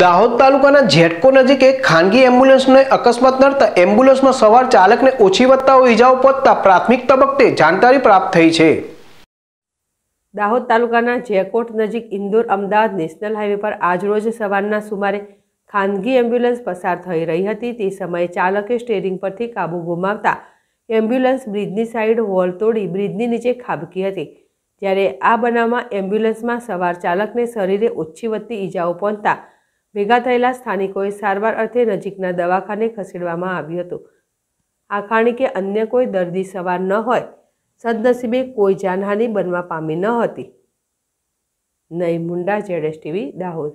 દાહોદ તાલુકાના જેટકો નજીક એક ખાનગી એમ્બ્યુલન્સને અકસ્માત નડતા એમ્બ્યુલન્સમાં સવાર ચાલકને ઓછી વધતાઓ ઈજાઓ પહોંચતા પ્રાથમિક તબક્કે જાણકારી પ્રાપ્ત થઈ છે દાહોદ તાલુકાના જેકોટ નજીક ઇન્દોર અમદાવાદ નેશનલ હાઈવે પર આજરોજ સવારના સુમારે ખાનગી એમ્બ્યુલન્સ પસાર થઈ રહી હતી તે સમયે ચાલકે સ્ટેરિંગ પરથી કાબુ ગુમાવતા એમ્બ્યુલન્સ બ્રિજની સાઈડ વોલ તોડી બ્રિજની નીચે ખાબકી હતી જ્યારે આ બનાવમાં એમ્બ્યુલન્સમાં સવાર ચાલકને શરીરે ઓછી વધતી ઈજાઓ પહોંચતા ભેગા થયેલા સ્થાનિકોએ સારવાર અર્થે નજીકના દવાખાને ખસેડવામાં આવ્યું હતું આ કે અન્ય કોઈ દર્દી સવાર ન હોય સદનસીબે કોઈ જાનહાનિ બનવા પામી ન હતી નઈ મુંડા જેડેશ ટીવી દાહોદ